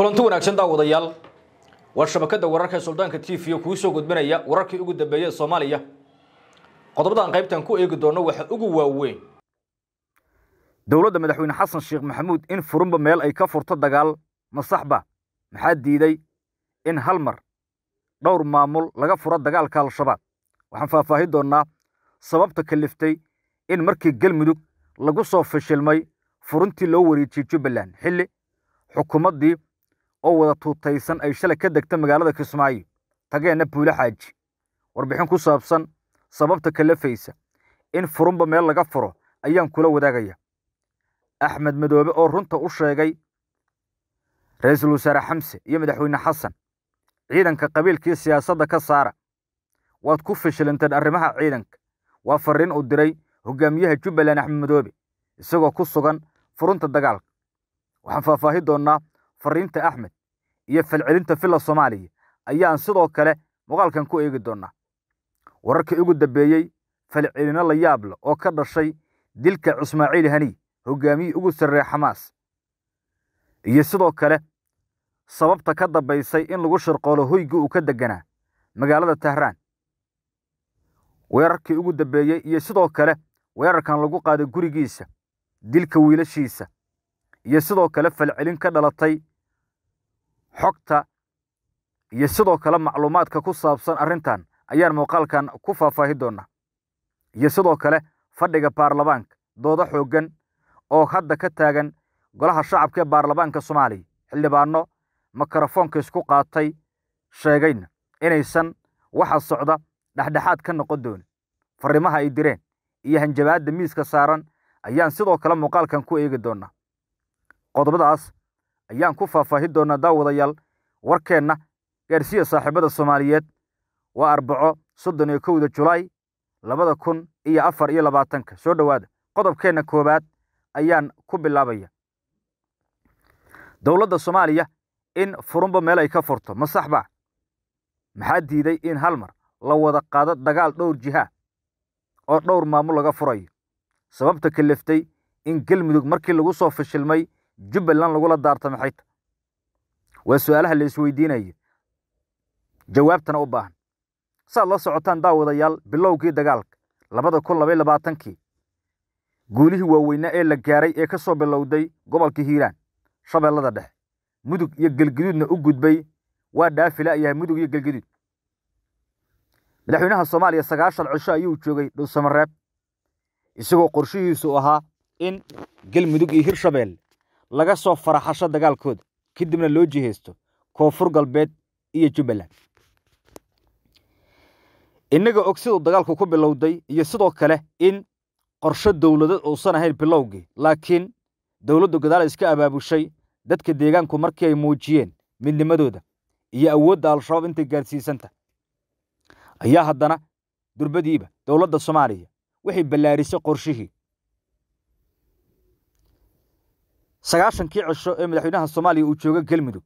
kulanti wanaagsan daawadayaal waa shabakada wararka ee suldaanka t v kuu soo gudbinaya wararkii ugu dambeeyee soomaaliya qodobadan qaybtan ku eegi doono waxa ugu waaweyn dowladda madaxweyne xasan sheekh maxamuud in furunba meel ay ka furto dagaal masaxba maxaa diiday in hal mar dhowr maamul laga furo dagaalka al-shabaab waxaan faahfaahin doonnaa sababta kaliftay in markii galmudug lagu soo fashilmay furuntii loo wareejiyey jubbaland xilli xukuumaddii oo wada tuutaysan ay shalay ka degta magaalada kismaayo tageenna buule xaaji warbixin ku saabsan sababta kalafaysa in furunba meel laga furo ayaan kula wadaagaya axmed madoobe oo runta u sheegay ra-iisul wasaare xamse iyo madaxweyne xasan ciidanka qabiilkii siyaasadda ka saara waad ku fishilanteen arrimaha ciidanka waa farriin uu diray hogaamiyaha jubbaland axmed madoobe isagoo ku sugan furunta dagaalka waxaan faahfaahi doonnaa fariinta axmed iyo falcelinta villa soomaaliya ayaan sidoo kale muuqaalkan ku eegi doonaa wararkii ugu dambeeyey falcelino la yaab oo ka dhashay dilka cismaaciil hani hogaamiyii ugu sarreeya xamaas iyo sidoo kale sababta ka dambaysay in lagu shirqoolo hoygii uu ka degganaa magaalada tahraan weerarkii ugu dambeeyey iyo sidoo kale weerarkan lagu qaaday gurigiisa dilka wiilashiisa iyo sidoo kale falcelin ka dhalatay xogta iyo sidoo kale macluumaadka ku saabsan arrintan ayaan muuqaalkan ku faahfaahi doonnaa iyo sidoo kale fadhiga baarlamaanka dooda xooggan oo hadda ka taagan golaha shacabka ee baarlamaanka soomaaliya xildhibaanno mikrofoonka isku qaatay sheegayna inaysan waxa socda dhexdhexaad ka noqon doonin farrimaha ay direen iyo hanjabaadda miiska saaran ayaan sidoo kale muuqaalkan ku eegi doonnaa qodobadaas ayaan ku faahfaahi doonnaa daawadayaal warkeenna gaarsiiya saaxiibada soomaaliyeed waa arbaco soddon iyo kowda julaay labada kun iyo afar iyo labaatanka soo dhowaada qodobkeenna koowaad ayaan ku bilaabaya dowladda soomaaliya in furunba meel ay ka furto masaxba maxaa diiday in hal mar la wada qaado dagaal dhowr jiha oo dhowr maamul laga furayo sababta kaleftay in galmudug markii lagu soo fashilmay jubbaland lagula daartamo xayta waa su-aalaha la jawaabtana u baahan saad la socotaan daawadayaal bilowgii dagaalka labada kun labay labaatankii guulihii waaweynaa ee la gaaray ee ka soo bilowday gobolka hiiraan shabeellada dhexe mudug iyo gelgaduudna u gudbay waa dhaafila yahay mudug iyo gelgaduud madaxweynaha soomaaliya sagaashan cisho ayuu joogay dhowsamareeb isagoo qorshihiisu ahaa in galmudug iyo hir hirshabeelle laga soo faraxasho dagaalkooda kadibna loo jihaysto koonfur galbeed iyo jubbaland innaga og siduu dagaalku ku bilowday iyo sidoo kale in qorsho dowladeed uusan ahayn bilowgii laakiin dowladdu gadaal iska abaabushay dadka deegaanku markii ay muujiyeen midnimadooda iyo awoodda al-shabaab intay gaadhsiisanta ayaa haddana durbadiiba dowladda soomaaliya waxay ballaarisay qorshihii sagaashankii cisho ee madaxweynaha soomaaliya uu jooga galmudug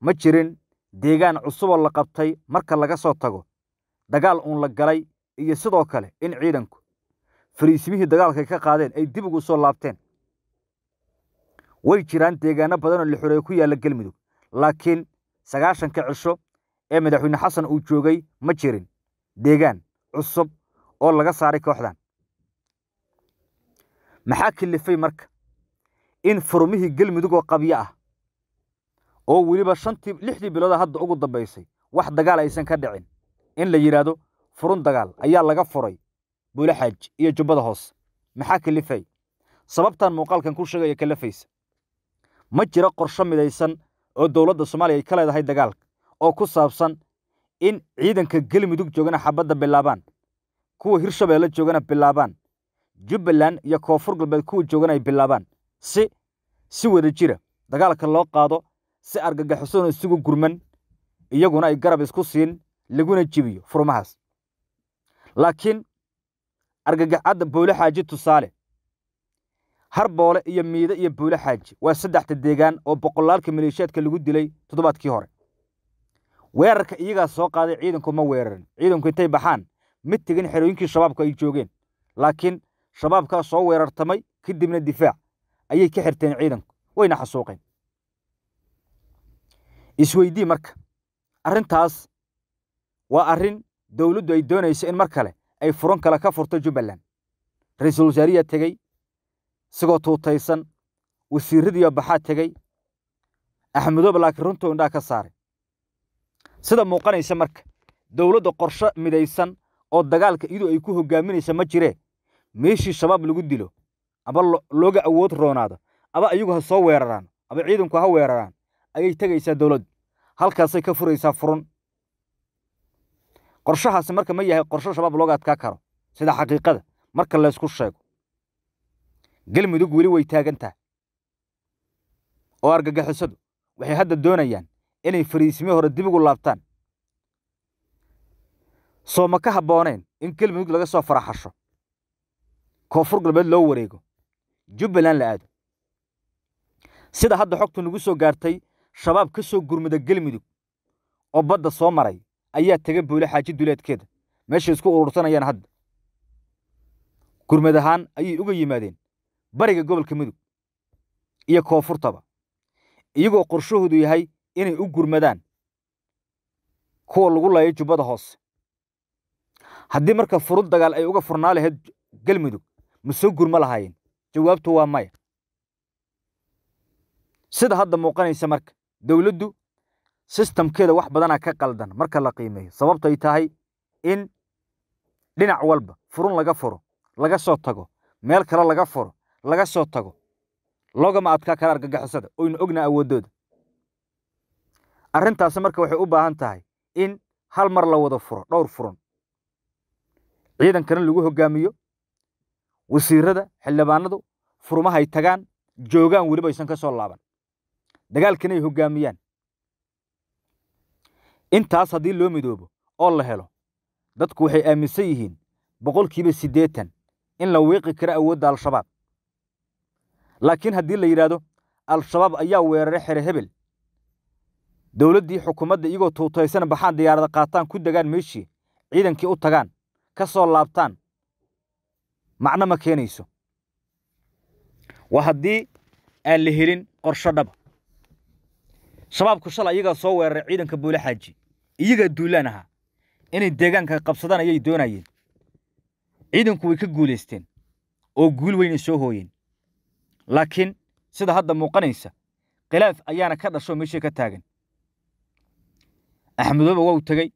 ma jirin deegaan cusuboo la qabtay marka laga soo tago dagaal uun la galay iyo sidoo kale in ciidanku fariisimihii dagaalkay ka qaadeen ay dib ugu soo laabteen way jiraan deegaano badanoo lixorey ku yaalla galmudug laakiin sagaashanka cisho ee madaxweyne xasan uu joogay ma jirin deegaan cusub oo laga saaray kooxdan maxaa kilifay marka in furmihii gelmudug oo qabyo ah oo weliba shantii lixdii bilooda hadda ugu dambaysay wax dagaal aysan ka dhicin in la yidhaahdo furun dagaal ayaa laga furay buulaxaaj iyo jubbada hoose maxaa kalifay sababtan muuqaalkan ku sheegaya kalafaysa ma jira qorsho midaysan oo dowladda soomaaliya ay ka leedahay dagaalka oo ku saabsan in ciidanka gelmudug joogana xabadda bilaabaan kuwa hirshabeelle joogana bilaabaan jubbaland iyo koonfur galbeed kuwa joogana ay bilaabaan si si wada jira dagaalka loo qaado si argagaxisoon isugu gurman iyaguna ay garab isku siin laguna jibiyo furmahaas laakiin argagaxadda bowle xaaji tusaale har boole iyo miide iyo bowle xaaji waa saddexda deegaan oo boqolaalka maleeshiyaadka lagu dilay toddobaadkii hore weerarka iyagaa soo qaaday ciidanku ma weerarin ciidanku intay baxaan ma tegin xerooyinkii shabaabku ay joogeen laakiin shabaabkaa soo weerartamay kadibna difaac ayay ka xirteen ciidanku wayna xasuuqeen isweydii marka arrintaas waa arrin dowladdu ay doonayso in mar kale ay furan kale ka furto jubbaland ra-iisul wasaariyaa tegey isagoo tuutaysan wasiiradiiyo baxaa tegey axmedoob laakiin runtuu indhaa ka saaray sida muuqanaysa marka dowladda qorshe midaysan oo dagaalka iyadu ay ku hoggaaminaysa ma jiree meeshii shabaab lagu dilo aba looga awood roonaado aba ayagu ha soo weeraraan aba ciidanku ha weeraraan ayay tegaysaa dowladdu halkaasay ka furaysaa furun qorshahaasi marka ma yahay qorsho shabaab looga adkaa karo sida xaqiiqada marka laysku sheego galmudug weli way taagan tahay oo argagixisadu waxay hadda doonayaan inay fariisimyo hore dib ugu laabtaan ma ka habooneyn in galmudug laga soo faraxasho koonfur galbeed loo wareego jubbaland la aado sida hadda xogtu nagu soo gaartay shabaab ka soo gurmada galmudug oo badda soo maray ayaa taga boole xaaji duleedkeeda meeshay isku urursanayaan hadda gurmad ahaan ayay uga yimaadeen bariga gobolka mudug iyo koonfurtaba iyagoo qorshahoodu yahay inay u gurmadaan kuwa lagu laayo jubbada hoose haddii marka furud dagaal ay uga furnaa lahayd galmudug ma soo gurma lahaayeen jawaabtu waa maya sida hadda muuqanaysa marka dowladdu sistamkeeda wax badanaa ka qaldan marka la qiimeeyo ay tahay in dhinac walba furun laga furo laga soo tago meel kale laga furo laga soo tago logama adkaa kala argagixisada oynu ognaa awooddooda arrintaasi marka waxay u baahan tahay in hal mar la wada furo dhowr furun ciidankana lagu hogaamiyo wasiirada xildhibaanadu furmahay tagaan joogaan weliba aysan ka soo laaban dagaalkinay hoggaamiyaan intaas haddii loo midoobo oo la helo dadku waxay aaminsan yihiin boqolkiiba siddeetan in la wiiqi karo awoodda al-shabaab laakiin haddii la yidhaahdo al-shabaab ayaa weeraray xere hebel dowladdii xukuumadda iyagoo tuutaysan baxaan diyaarada qaataan ku degaan meeshii ciidankii u tagaan ka soo laabtaan macno ma keenayso waa haddii aan la helin qorsho dhaba shabaabku shalay iyagaa soo weeraray ciidanka buule xaaji iyagaa duulaan ahaa inay deegaanka qabsadaan ayay doonaayeen ciidanku way ka guulaysteen oo guul weynay soo hooyeen laakiin sida hadda muuqanaysa khilaaf ayaana ka dhasho meeshii ka taagan axmedooba waa u tegey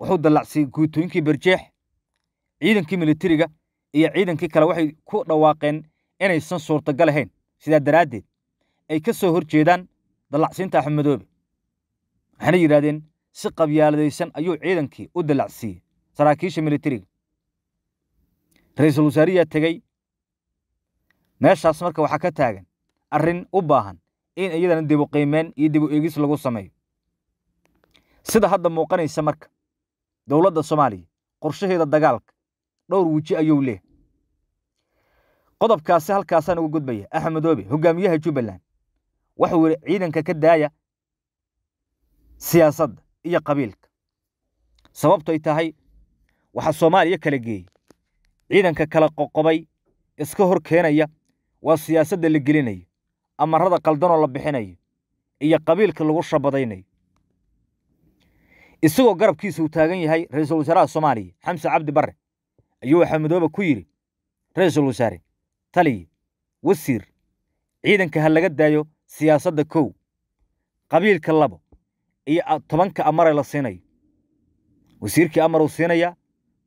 wuxuu dallacsiiyey guutooyinkii barjeex ciidankii militariga iyo ciidankii kale waxay ku dhawaaqeen inaysan suurtagal ahayn sidaa daraaddeed ay ka soo hor jeedaan dallacsiinta axmedoobe waxaana yidhahdeen si qabyaaladaysan ayuu ciidankii u dallacsiiyey saraakiisha militariga ra-iisul wasaariyaa tegey meeshaas marka waxaa ka taagan arrin u baahan in iyadana dibu qiimeen iyo dib u eegis lagu sameeyo sida hadda muuqanaysa marka dowladda soomaaliya qorshaheeda dagaalka dhowr weji ayuu leeh qodobkaasi halkaasaan uga gudbaya axmedoobe hogaamiyaha jubbaland waxuu yihi ciidanka ka daaya siyaasadda iyo qabiilka sababtoy tahay waxaa soomaaliya kala geeyey ciidanka kala qoqobay iska hor keenaya waa siyaasadda la gelinayo amarada qaldanoo la bixinayo iyo qabiilka lagu shabadaynayo isagoo garabkiisa uu taagan yahay ra-iisul wasaaraha soomaaliya xamse cabdi barre ayuu waxaa ku yidhi ra-iisul wasaare taliye wasiir ciidanka ha laga daayo siyaasadda kow qabiilka labo iyo tobanka amare la siinayo wasiirkii amaruu siinayaa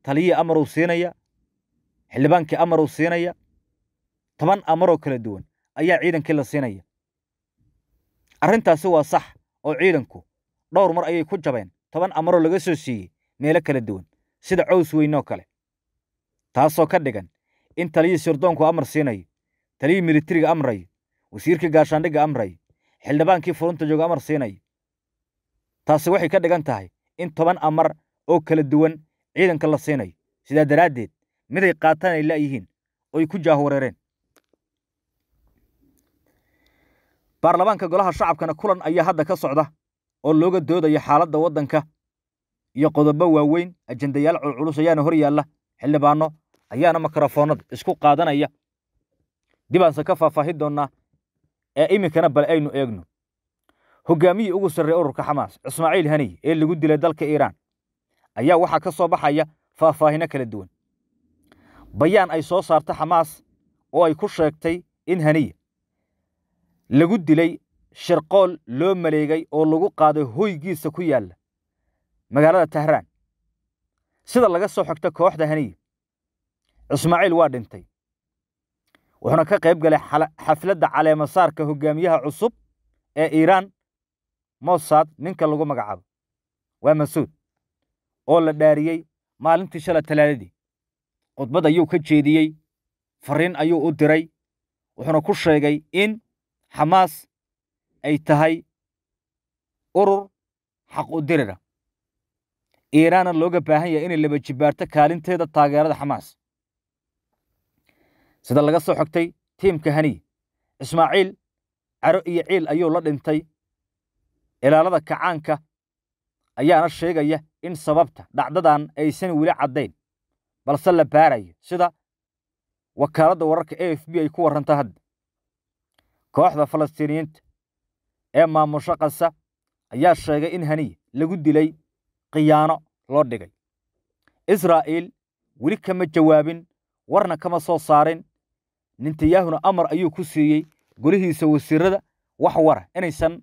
taliyihii amaruu siinayaa xildhibaankii amaruu siinayaa toban amaroo kala duwan ayaa ciidankii la siinaya arrintaasi waa sax oo ciidanku dhowr mar ayay ku jabeen toban amaroo laga soo siiyey meelo kala duwan sida cows weynoo kale taasoo ka dhigan in taliyii sirdoonku amar siinayo taliyii militariga amrayo wasiirkii gaashaandhigga amrayo xildhibaankii furunta jooga amar siinayo taasi waxay ka dhigan tahay in toban amar oo kala duwan ciidanka la siinayo sidaa daraaddeed miday qaataan ay la'yihiin oy ku jaahwareereen baarlamaanka golaha shacabkana kulan ayaa hadda ka socda oo looga doodaya xaaladda waddanka iyo qodobo waaweyn ajendayaal culculus ayaana hor yaalla xildhibaano ayaana mikrofoonada isku qaadanaya dibaanse ka faahfaahin doonnaa ee iminkana bal aynu eegno hoggaamiyii ugu sarreeya ururka xamaas cismaaciil haniy ee lagu dilay dalka iiraan ayaa waxaa ka soo baxaya faahfaahino kala duwan bayaan ay soo saartay xamaas oo ay ku sheegtay in haniya lagu dilay shirqool loo maleegay oo lagu qaaday hoygiisa ku yaalla magaalada tahraan sida laga soo xigta kooxda haniya ismaaciil waa dhintay wuxuuna ka qayb galay xafladda caleemasaarka hogaamiyaha cusub ee iiraan mosad ninka lagu magacaabo waa masuud oo la dhaariyey maalintii shala talaadadii khudbad ayuu ka jeediyey fariin ayuu u diray wuxuuna ku sheegay in xamaas ay tahay urur xaq u dirira iiraanna looga baahan yahay inay laba jibaarto kaalinteeda taageerada xamaas sida laga soo xogtay tiimka haniy ismaaciil caro iyo ciil ayuu la dhintay ilaalada kacaanka ayaana sheegaya in sababta dhacdadan aysan weli caddayn balse la baarayo sida wakaaladda wararka a f b ay ku warranta hadda kooxda falastiiniyiinta ee maamusho kasa ayaa sheegay in haniya lagu dilay khiyaano loo dhigay israa'iil weli kama jawaabin warna kama soo saarin nintayahuna amar ayuu ku siiyey golihiisa wasiirada wax wara inaysan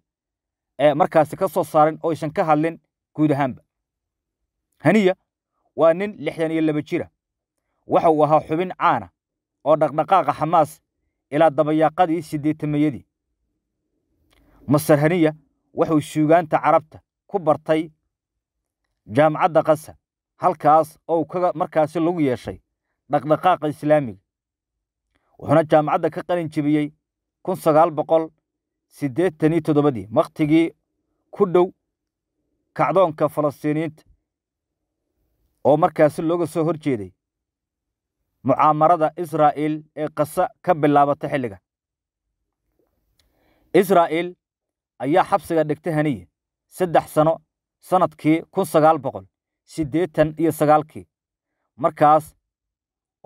eh, markaasi ka soo saarin oo aysan ka hadlin guud ahaanba haniya waa nin lixdan iyo laba jira waxa uu ahaa xubin caana ah oo dhaqdhaqaaqa xamaas ilaa dabayaaqadii siddeetamayadii masar haniya wuxuu suugaanta carabta ku bartay jaamacadda qasa halkaas oo markaasi lagu yeeshay dhaqdhaqaaqa islaamiga wuxuuna jaamacadda ka qalin jibiyey kun sagaal boqol siddeetanii toddobadii wakhtigii ku dhow kacdoonka falastiiniyiinta oo markaasi looga soo hor jeeday mucaamarada israa'iil ee qasa ka bilaabata xilliga israa'iil ayaa xabsiga dhigtay haniye saddex sano sannadkii kun sagaal boqol siddeetan iyo sagaalkii markaas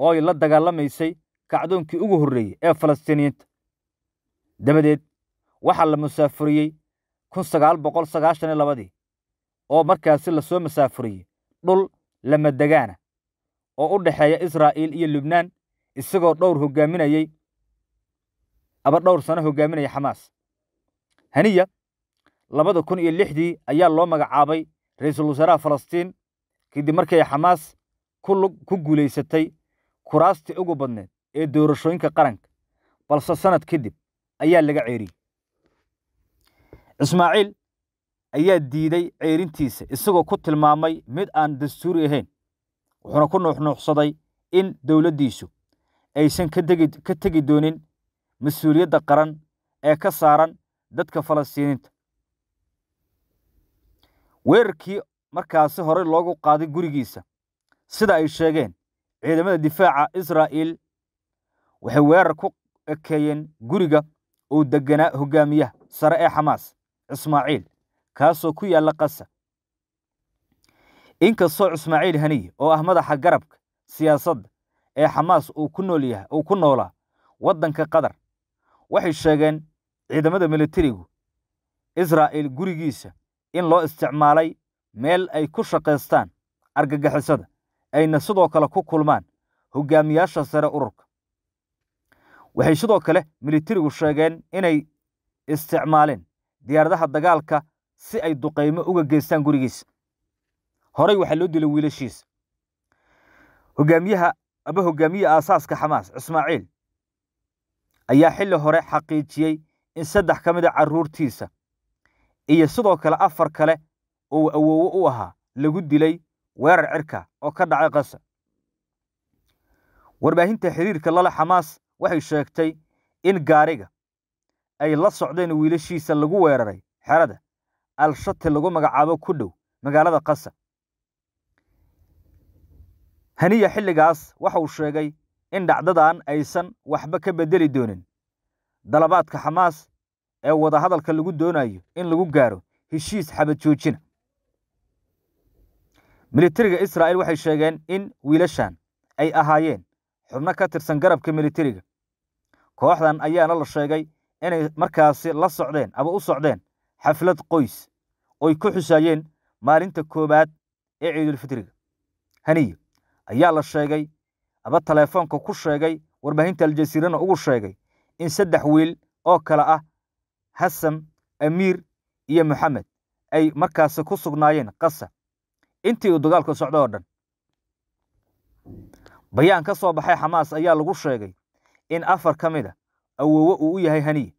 ooy la dagaalamaysay kacdoonkii ugu horreeyey ee falastiiniyiinta dabadeed waxaa la musaafuriyey labadii oo markaasi la soo musaafuriyey dhul lamadegaana oo u dhexeeya israa'iil iyo lubnaan isagoo dhowr hogaaminayey aba dhowr sano hogaaminaya xamaas haniya labada kun iyo lixdii ayaa loo magacaabay ra'iisul wasaaraha falastiin kadib markay xamaas ku guulaysatay kuraastii ugu badneed ee doorashooyinka qaranka balse sanad kadib ayaa laga ceeriyey ismaaciil ayaa diiday ceerintiisa isagoo ku tilmaamay mid aan dastuuri ahayn wuxuuna ku nuuxnuuxsaday in dowladdiisu aysan ka tegi doonin mas-uuliyadda qaran ee ka saaran dadka falastiiniinta weerarkii markaasi horey loogu qaaday gurigiisa sida ay sheegeen ciidamada difaaca israa'iil waxay weerar ku ekeeyeen guriga uu deganaa hogaamiyaha sare ee xamaas cismaaciil kaasoo ku yaalla qasa inkastoo cismaaciil haniye oo ah madaxa garabka siyaasadda ee xamaas uu ku nool yahay uu ku noolaa waddanka qatar waxay sheegeen ciidamada militarigu israa'iil gurigiisa in loo isticmaalay meel ay ku shaqaystaan argagixisada ayna sidoo kale ku kulmaan hogaamiyaasha sare ururka waxay sidoo kale militarigu sheegeen inay isticmaaleen diyaaradaha dagaalka si ay duqaymo uga geystaan gurigiisa horey waxaa loo dilay wiilashiisa hogaamiyaha aba hogaamiyaha aasaaska xamaas cismaaciil ayaa xilli hore xaqiijiyey in saddex ka mid a ah caruurtiisa iyo sidoo kale afar kale oo awoowo u ahaa lagu dilay weerar cirka oo ka dhacay qasa warbaahinta xiriirka lale xamaas waxay sheegtay in gaariga ay la socdeen wiilashiisa lagu weeraray xerada alshati lagu magacaabo ku dhow magaalada qasa haniya xilligaas waxa uu sheegay in dhacdadan aysan waxba ka beddeli doonin dalabaadka xamaas ee wadahadalka lagu doonayo in lagu gaaro heshiis xabad joojina militariga israa'iil waxay sheegeen in wiilashan ay ahaayeen xubno ka tirsan garabka militariga kooxdan ayaana la sheegay inay markaasi la socdeen ama u socdeen xaflad qoys oy ku xusaayeen maalinta koowaad ee ciidulfidriga haniye ayaa la sheegay aba taleefoonka ku sheegay warbaahinta aljasiirana ugu sheegay in saddex wiil oo kale ah xasan amiir iyo maxamed ay markaasi ku sugnaayeen qasa intii uu dagaalku socdo oo dhan bayaan ka soo baxay xamaas ayaa lagu sheegay in afar ka mid a ah, awowo uu u yahay haniye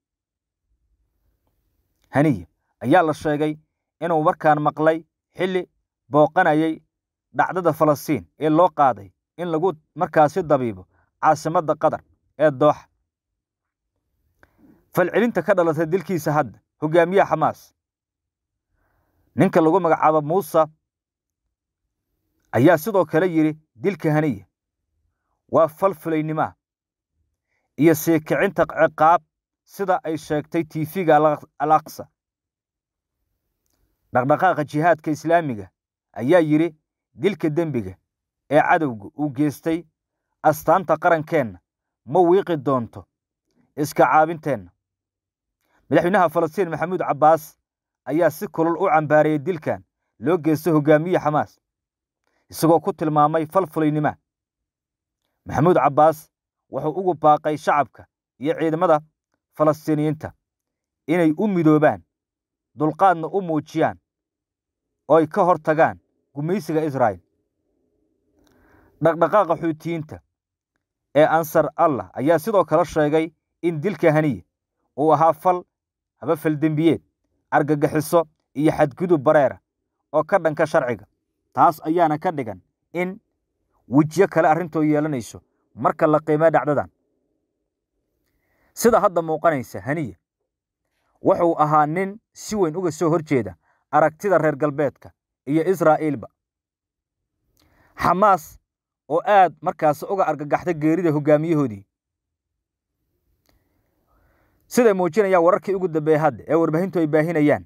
haniye ayaa la sheegay inuu markaan maqlay xilli booqanayay dhacdada falastiin ee loo qaaday in lagu markaasi dabiibo caasimadda qatar ee dooxa falcelinta ka dhalatay dilkiisa hadda hogaamiyaha xamaas ninka lagu magacaabo muusa ayaa sidoo kale yidhi dilka haniya waa falfulaynimoah iyo sii kicinta ciqaab sida ay sheegtay tiifiga alaqsa dhaqdhaqaaqa jihaadka islaamiga ayaa yidhi dilka dembiga ee cadowga uu geystay astaanta qarankeenna ma wiiqi doonto iska caabinteenna madaxweynaha falastiin maxamuud cabbaas ayaa si kulul u cambaarayay dilkan loo geystay hogaamiye xamaas isagoo ku tilmaamay falfulaynima maxamuud cabbaas wuxuu ugu baaqay shacabka iyo ciidamada falastiiniyiinta inay u midoobaan dulqaadna u muujiyaan ooy ka hor tagaan gumaysiga israa'il dhaqdhaqaaqa xuutiyiinta ee ansar allah ayaa sidoo kale sheegay in dilka haniye uu ahaa fal haba faldembiyeed argagixiso iyo xadgudub bareera oo ka dhanka sharciga taas ayaana ka dhigan in wejiyo kale arrintoo yeelanayso marka la qiimee dhacdadan sida hadda muuqanaysa haniye wuxuu ahaa nin si weyn uga soo hor jeeda aragtida reer galbeedka iyo israa'iilba xamaas oo aad markaas uga argagaxda geerida hogaamiyahoodii siday muujinayaan wararkii ugu dambeeye hadda ee warbaahintu ay baahinayaan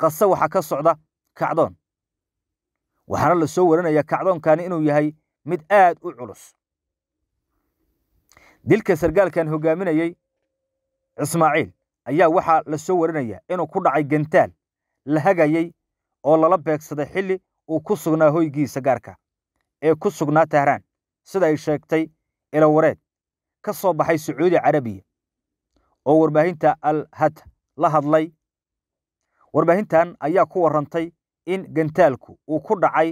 qase waxaa ka socda kacdoon waxaana la soo warinaya kacdoonkani inuu yahay mid aad u culus dilka sargaalkan hogaaminayey ismaaciil ayaa waxaa la soo warinaya inuu ku dhacay gantaal la hagayay oo lala beegsaday xilli uu ku sugnaa hoygiisa gaarka ee ku sugnaa tahraan sida ay sheegtay ilawareed ka soo baxay sacuudi carabiya oo warbaahinta al alhat la hadlay warbaahintan ayaa ku warrantay in gantaalku uu ku dhacay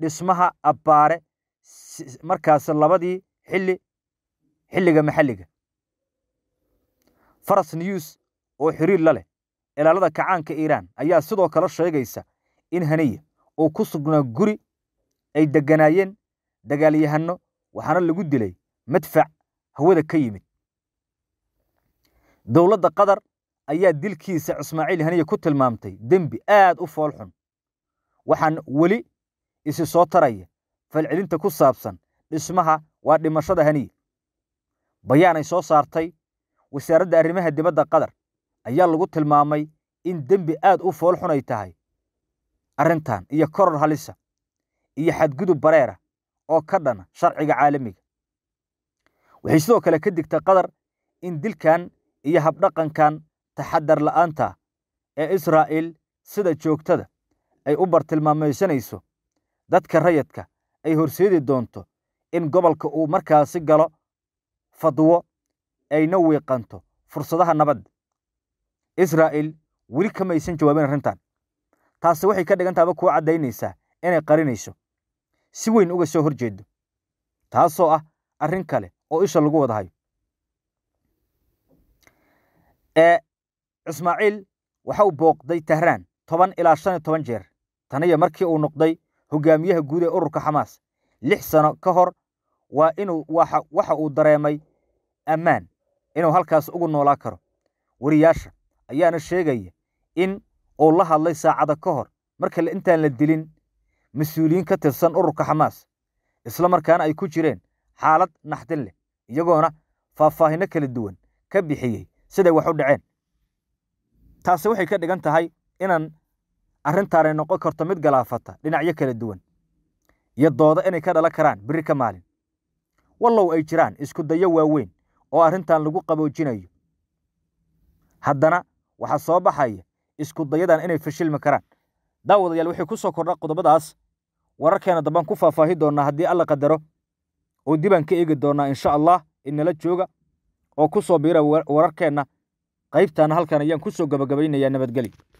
dhismaha abbaare markaasi labadii xilli xilliga maxalliga faras news oo xiriir la leh ilaalada kacaanka iiraan ayaa sidoo kale sheegaysa in haniya uu ku sugnaa guri ay degganaayeen dagaalyahanno waxaana lagu dilay madfac hawada ka yimid dowladda qatar ayaa dilkiisa ismaaciil haniye ku tilmaamtay dembi aad u fool xun waxaan weli isi soo taraya falcelinta ku saabsan dhismaha waa dhimashada haniye bayaanay soo saartay wasaaradda arrimaha dibadda qatar ayaa lagu tilmaamay in dembi aad u foolxun ay tahay arrintan iyo koror halisa iyo xadgudub bareera oo ka dhana sharciga caalamiga waxay sidoo kale ka digtay qatar in dilkan iyo habdhaqankan taxadar la'aanta ee israa'iil sida joogtada ay u bartilmaamaysanayso dadka rayadka ay horseedi doonto in gobolka uu markaasi galo fadwo ayna wiiqanto fursadaha nabadda israa'iil weli kamaysan jawaabin arrintan taasi waxay ka dhigantahaba kuu caddaynaysaa inay qarinayso si weyn uga soo hor jeedo taasoo ah arrin kale oo isha lagu wadahayo hayo cismaaciil waxa uu booqday tahraan toban ilaa shan iyo toban jeer taniyo markii uu noqday hogaamiyaha guud ee ururka xamaas lix sano ka hor waa inuu waxa uu dareemay ammaan inuu halkaas ugu noolaa karo wariyaasha ayaana sheegaya in uu la hadlay saacada ka hor marka intaan la dilin mas-uuliyiin ka tirsan ururka xamaas isla markaana ay ku jireen xaalad naxdin leh iyagoona faahfaahino kala duwan ka bixiyey siday wax u dhaceen taasi waxay ka dhigan tahay inaan arrintaanay noqon karto mid galaafata dhinacyo kala duwan iyo dooda inay ka dhalan karaan berri ka maalin wallow ay jiraan isku dayo waaweyn oo arrintan lagu qaboojinayo haddana waxaa soo baxaya isku dayadan inay fashilmi karaan daawadayaal waxay ku soo kordha qodobadaas wararkeena dambaan ku faahfaahi doonnaa haddii alla qadaro oo dibaan ka eegi doonaa insha allah inala jooga oo ku soo biira wararkeenna qaybtaana halkan ayaan ku soo gabagabaynayaa nabadgeli